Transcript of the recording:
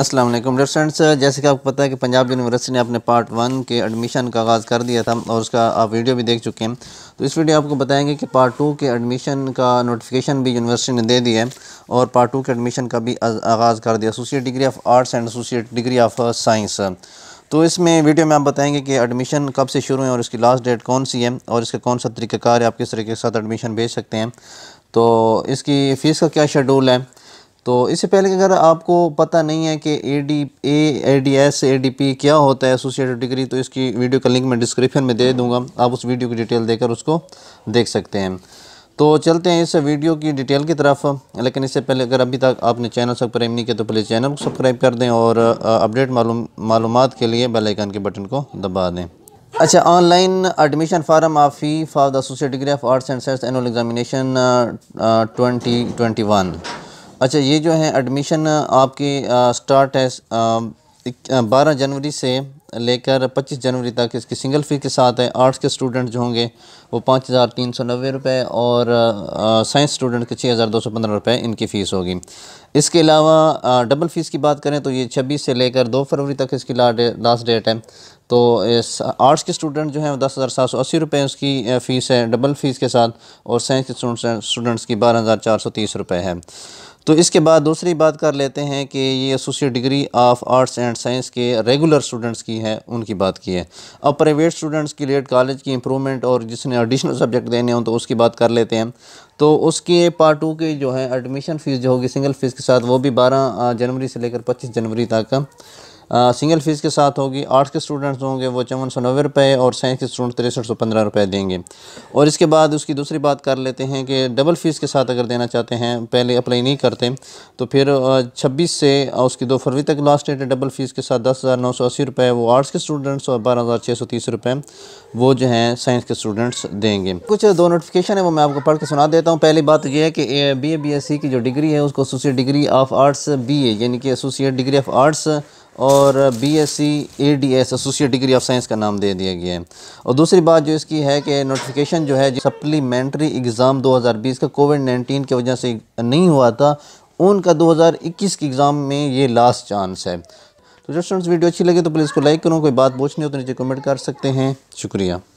السلام علیکم ڈیٹرسنٹس جیسے کہ آپ کو پتہ ہے کہ پنجاب یونیورسٹی نے اپنے پارٹ ون کے ایڈمیشن کا آغاز کر دیا تھا اور اس کا آپ ویڈیو بھی دیکھ چکے ہیں تو اس ویڈیو آپ کو بتائیں گے کہ پارٹ ٹو کے ایڈمیشن کا نوٹیفیکیشن بھی یونیورسٹی نے دے دی ہے اور پارٹ ٹو کے ایڈمیشن کا بھی آغاز کر دیا associate degree of arts and associate degree of science تو اس میں ویڈیو میں آپ بتائیں گے کہ ایڈمیشن کب سے شروع ہیں اور اس کی لاسٹ ڈیٹ کون سی ہے اور اس کا کون سا طریقہ کار ہے آپ کس طریقے کے ساتھ ایڈمیشن بھیج سکتے ہیں تو اس کی فیس کا کیا شیڈول ہے تو اس سے پہلے اگر آپ کو پتہ نہیں ہے کہ A D A A D S A D P کیا ہوتا ہے ایسوسیٹ ڈگری تو اس کی ویڈیو کا لنک میں ڈسکرپشن میں دے دوں گا آپ اس ویڈیو کی ڈیٹیل دے کر اس کو دیکھ سکتے ہیں تو چلتے ہیں اس ویڈیو کی ڈیٹیل کی طرف لیکن اس سے پہلے اگر ابھی تک آپ نے چینل سب نہیں کیا تو پلیز چینل کو سبسکرائب کر دیں اور اپڈیٹ معلوم معلومات کے لیے بیل آئیکن کے بٹن کو دبا دیں اچھا آن لائن ایڈمیشن فارم آفی for the associate degree of arts and science examination twenty twenty one اچھا یہ جو ہے ایڈمیشن آپ کی سٹارٹ ہے بارہ جنوری سے لے کر پچیس جنوری تک اس کی سنگل فی کے ساتھ ہے آرٹس کے اسٹوڈنٹ جو ہوں گے وہ پانچ ہزار تین سو نوے روپے اور سائنس اسٹوڈنٹ کے چھ ہزار دو سو پندرہ روپے ان کی فیس ہوگی اس کے علاوہ ڈبل فیس کی بات کریں تو یہ چھبیس سے لے کر دو فروری تک اس کی لاسٹ ڈیٹ ہے تو آرٹس کے اسٹوڈنٹ جو ہیں وہ دس ہزار سات سو اسی روپے اس کی فیس ہے ڈبل فیس کے ساتھ اور سائنس کے اسٹوڈنٹس کی بارہ ہزار چار سو تیس روپے ہے تو اس کے بعد دوسری بات کر لیتے ہیں کہ یہ associate degree of arts and science کے ریگولر اسٹوڈنٹس کی ہے ان کی بات کی ہے اب پرائیویٹ اسٹوڈنٹس کی لیٹ کالج کی امپرومنٹ اور جس نے اڈیشنل سبجیکٹ دینے ہوں تو اس کی بات کر لیتے ہیں تو اس کے پارٹ ٹو کے جو ہے ایڈمیشن فیس جو ہوگی سنگل فیس کے ساتھ وہ بھی بارہ جنوری سے لے کر پچیس جنوری تک سنگل فیس کے ساتھ ہوگی آرٹس کے اسٹوڈنٹس ہوں گے وہ چون سو نوے روپے اور سائنس کے اسٹوڈنٹ تریسٹھ سو پندرہ روپے دیں گے اور اس کے بعد اس کی دوسری بات کر لیتے ہیں کہ ڈبل فیس کے ساتھ اگر دینا چاہتے ہیں پہلے اپلائی نہیں کرتے تو پھر چھبیس سے اس کی دو فروری تک لاسٹ ڈیٹ ہے ڈبل فیس کے ساتھ دس ہزار نو سو اسی روپے وہ آرٹس کے اسٹوڈنٹس اور بارہ ہزار چھ سو تیس روپے وہ جو ہیں سائنس کے اسٹوڈنٹس دیں گے کچھ دو نوٹیفیکشن ہے وہ میں آپ کو پڑھ کے سنا دیتا ہوں پہلی بات یہ ہے کہ B A B S C کی جو ڈگری ہے اس کو associate degree of arts B A یعنی کہ ایسوسیٹ ڈگری آف آرٹس اور B S C A D S associate degree of science کا نام دے دیا گیا ہے اور دوسری بات جو اس کی ہے کہ نوٹیفیکیشن جو ہے سپلیمنٹری اگزام دو ہزار بیس کا کووڈ نائنٹین کی وجہ سے نہیں ہوا تھا ان کا دو ہزار اکیس کی اگزام میں یہ لاسٹ چانس ہے تو جو فرینڈس ویڈیو اچھی لگے تو پلیز کو لائک کرو کوئی بات ہو تو نیچے کمنٹ کر سکتے ہیں شکریہ